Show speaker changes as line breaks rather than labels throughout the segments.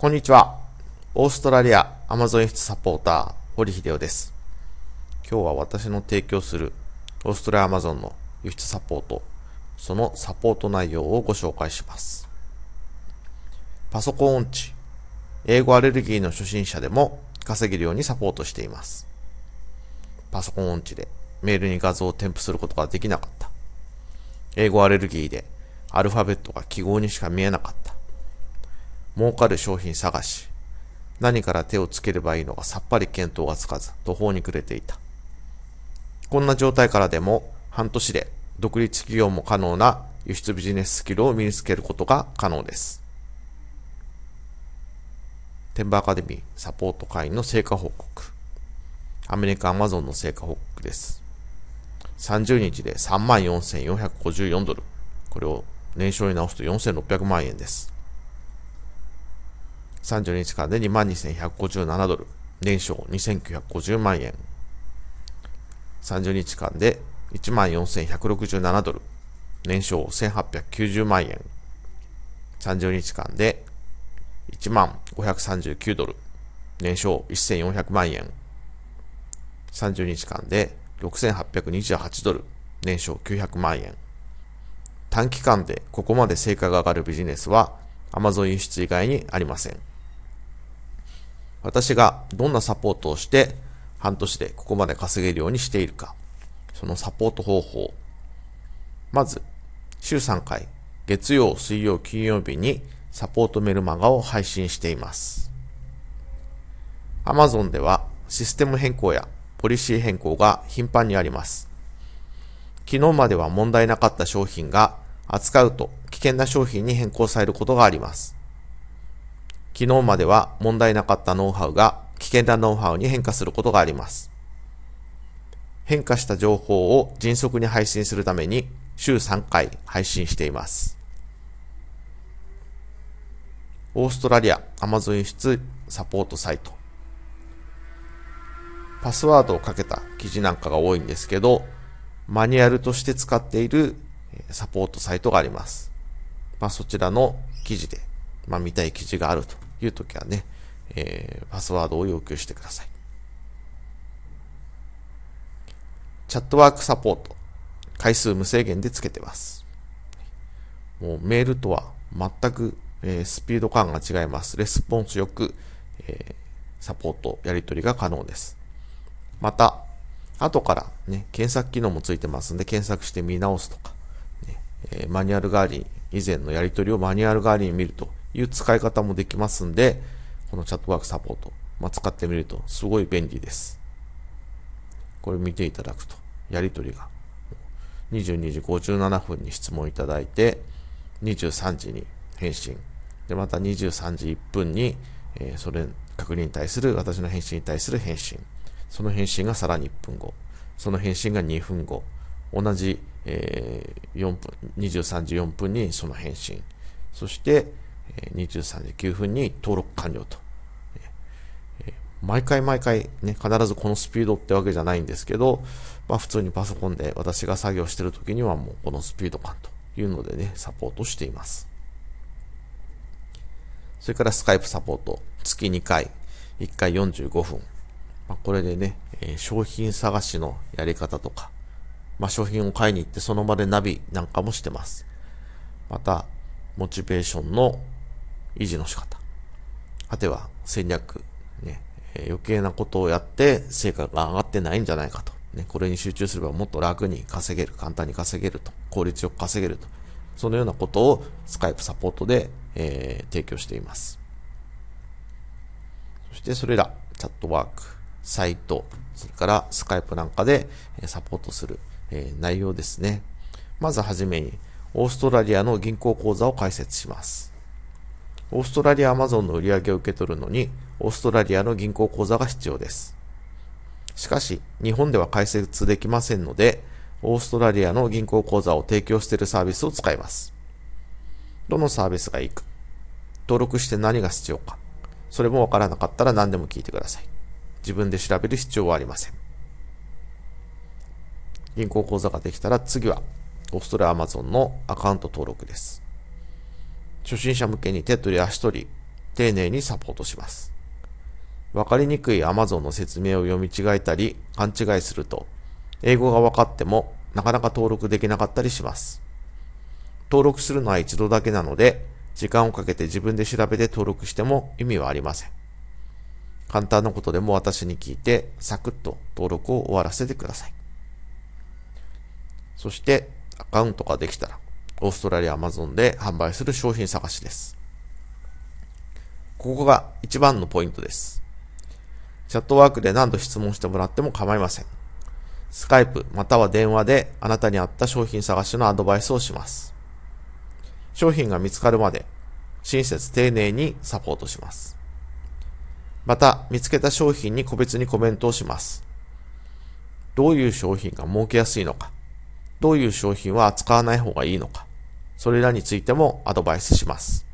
こんにちは。オーストラリアアマゾン輸出サポーター、堀秀夫です。今日は私の提供するオーストラリアアマゾンの輸出サポート、そのサポート内容をご紹介します。パソコン音痴、英語アレルギーの初心者でも稼げるようにサポートしています。パソコン音痴でメールに画像を添付することができなかった。英語アレルギーでアルファベットが記号にしか見えなかった。儲かる商品探し、何から手をつければいいのかさっぱり見当がつかず、途方に暮れていた。こんな状態からでも、半年で独立企業も可能な輸出ビジネススキルを身につけることが可能です。テンバーアカデミーサポート会員の成果報告。アメリカアマゾンの成果報告です。30日で34,454ドル。これを年商に直すと4600万円です。3 0日間で22,157ドル、年商2,950万円。30日間で14,167ドル、年商1,890万円。30日間で15,539ドル、年商1,400万円。30日間で6,828ドル、年商900万円。短期間でここまで成果が上がるビジネスは Amazon 輸出以外にありません。私がどんなサポートをして半年でここまで稼げるようにしているか、そのサポート方法。まず、週3回、月曜、水曜、金曜日にサポートメルマガを配信しています。Amazon ではシステム変更やポリシー変更が頻繁にあります。昨日までは問題なかった商品が扱うと危険な商品に変更されることがあります。昨日までは問題なかったノウハウが危険なノウハウに変化することがあります。変化した情報を迅速に配信するために週3回配信しています。オーストラリア Amazon 輸出サポートサイト。パスワードをかけた記事なんかが多いんですけど、マニュアルとして使っているサポートサイトがあります。まあ、そちらの記事で、まあ、見たい記事があるという時はね、えー、パスワードを要求してください。チャットワークサポート。回数無制限でつけてます。もうメールとは全く、えー、スピード感が違います。レスポンスよく、えー、サポート、やり取りが可能です。また、後からね、検索機能もついてますんで、検索して見直すとか、ねえー、マニュアル代わりに、以前のやり取りをマニュアル代わりに見るという使い方もできますんで、このチャットワークサポート、まあ、使ってみるとすごい便利です。これ見ていただくと、やりとりが、22時57分に質問いただいて、23時に返信、で、また23時1分に、えー、それ、確認に対する、私の返信に対する返信、その返信がさらに1分後、その返信が2分後、同じ、えー、4分、23時4分にその返信、そして、23時9分に登録完了と。毎回毎回ね、必ずこのスピードってわけじゃないんですけど、まあ普通にパソコンで私が作業してる時にはもうこのスピード感というのでね、サポートしています。それからスカイプサポート、月2回、1回45分。まあ、これでね、え商品探しのやり方とか、まあ、商品を買いに行ってその場でナビなんかもしてます。また、モチベーションの維持の仕方。果ては戦略、ね、え余計なことをやって成果が上がってないんじゃないかと。ね、これに集中すればもっと楽に稼げる、簡単に稼げると、効率よく稼げると。そのようなことをスカイプサポートで、えー、提供しています。そしてそれら、チャットワーク、サイト、それからスカイプなんかでサポートする、えー、内容ですね。まずはじめに、オーストラリアの銀行口座を開設します。オーストラリアアマゾンの売り上げを受け取るのに、オーストラリアの銀行口座が必要です。しかし、日本では開設できませんので、オーストラリアの銀行口座を提供しているサービスを使います。どのサービスがいいか、登録して何が必要か、それもわからなかったら何でも聞いてください。自分で調べる必要はありません。銀行口座ができたら次は、オーストラリアアマゾンのアカウント登録です。初心者向けに手取り足取り、丁寧にサポートします。わかりにくい Amazon の説明を読み違えたり、勘違いすると、英語が分かってもなかなか登録できなかったりします。登録するのは一度だけなので、時間をかけて自分で調べて登録しても意味はありません。簡単なことでも私に聞いて、サクッと登録を終わらせてください。そして、アカウントができたら、オーストラリアアマゾンで販売する商品探しです。ここが一番のポイントです。チャットワークで何度質問してもらっても構いません。スカイプまたは電話であなたに合った商品探しのアドバイスをします。商品が見つかるまで親切丁寧にサポートします。また、見つけた商品に個別にコメントをします。どういう商品が儲けやすいのか、どういう商品は扱わない方がいいのか、それらについてもアドバイスします。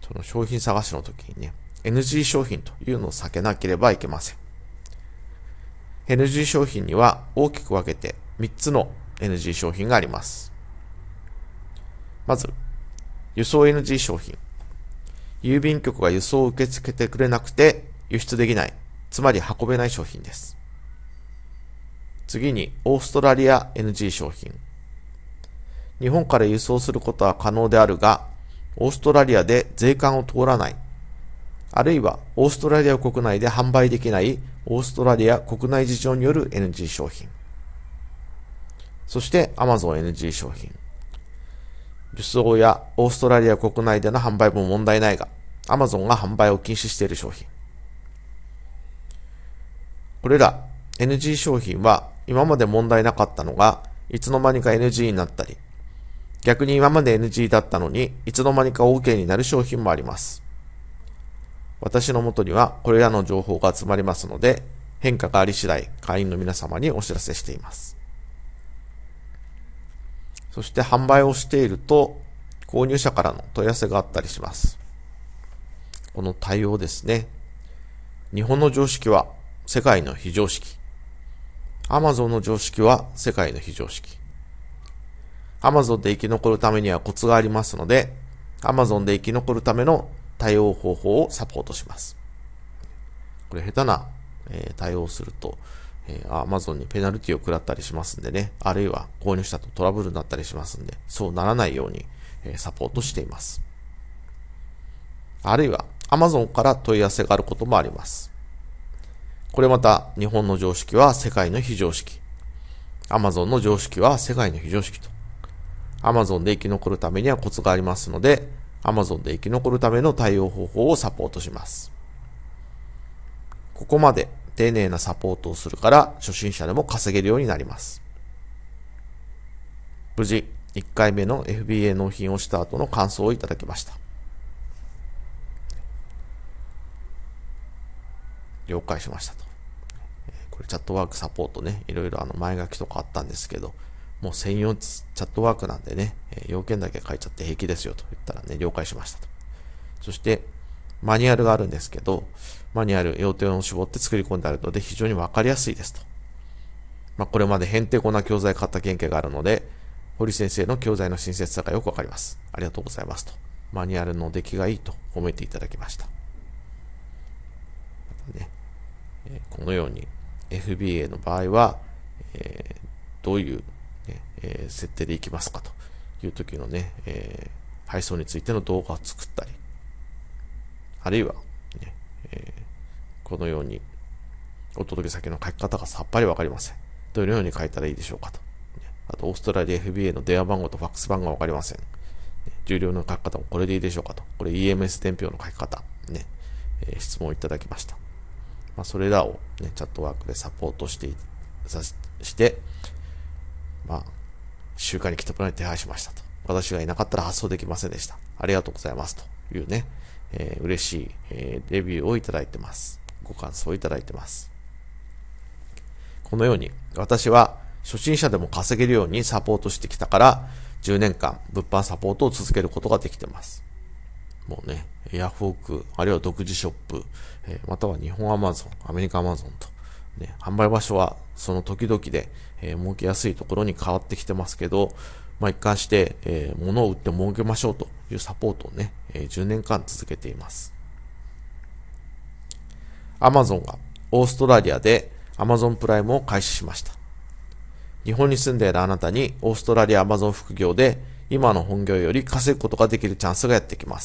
その商品探しの時にね、NG 商品というのを避けなければいけません。NG 商品には大きく分けて3つの NG 商品があります。まず、輸送 NG 商品。郵便局が輸送を受け付けてくれなくて輸出できない、つまり運べない商品です。次に、オーストラリア NG 商品。日本から輸送することは可能であるが、オーストラリアで税関を通らない、あるいはオーストラリア国内で販売できないオーストラリア国内事情による NG 商品。そして Amazon NG 商品。輸送やオーストラリア国内での販売も問題ないが、Amazon が販売を禁止している商品。これら NG 商品は今まで問題なかったのが、いつの間にか NG になったり、逆に今まで NG だったのに、いつの間にか OK になる商品もあります。私のもとにはこれらの情報が集まりますので、変化があり次第、会員の皆様にお知らせしています。そして販売をしていると、購入者からの問い合わせがあったりします。この対応ですね。日本の常識は世界の非常識。Amazon の常識は世界の非常識。Amazon で生き残るためにはコツがありますので、Amazon で生き残るための対応方法をサポートします。これ下手な、えー、対応すると、えー、Amazon にペナルティを食らったりしますんでね、あるいは購入したとトラブルになったりしますんで、そうならないように、えー、サポートしています。あるいは Amazon から問い合わせがあることもあります。これまた日本の常識は世界の非常識。Amazon の常識は世界の非常識と。Amazon で生き残るためにはコツがありますので、Amazon で生き残るための対応方法をサポートします。ここまで丁寧なサポートをするから初心者でも稼げるようになります。無事、1回目の FBA 納品をした後の感想をいただきました。了解しましたと。これチャットワークサポートね、いろいろあの前書きとかあったんですけど、もう専用チャットワークなんでね、え要件だけ書いちゃって平気ですよと言ったらね、了解しましたと。そして、マニュアルがあるんですけど、マニュアル、要点を絞って作り込んであるので非常にわかりやすいですと。まあ、これまでへんてこな教材買った見解があるので、堀先生の教材の親切さがよくわかります。ありがとうございますと。マニュアルの出来がいいと褒めていただきました。またね、えこのように FBA の場合は、えー、どういうえー、設定でいきますかという時のね、えー、配送についての動画を作ったり、あるいはね、えー、このようにお届け先の書き方がさっぱりわかりません。どのように書いたらいいでしょうかと。あと、オーストラリア FBA の電話番号とファックス番号がわかりません。重量の書き方もこれでいいでしょうかと。これ EMS 伝票の書き方。ね、えー、質問をいただきました。まあ、それらを、ね、チャットワークでサポートして、さして、まあ、集会に来てもらえ手配しましたと。私がいなかったら発送できませんでした。ありがとうございますというね、えー、嬉しい、えー、レビューをいただいてます。ご感想をいただいてます。このように、私は初心者でも稼げるようにサポートしてきたから、10年間物販サポートを続けることができてます。もうね、ヤフオク、あるいは独自ショップ、えー、または日本アマゾン、アメリカアマゾンと、ね、販売場所はその時々で、えー、儲けやすいところに変わってきてますけど、まあ、一貫して、えー、物を売って儲けましょうというサポートをね、えー、10年間続けています。アマゾンがオーストラリアでアマゾンプライムを開始しました。日本に住んでいるあなたにオーストラリアアマゾン副業で今の本業より稼ぐことができるチャンスがやってきます。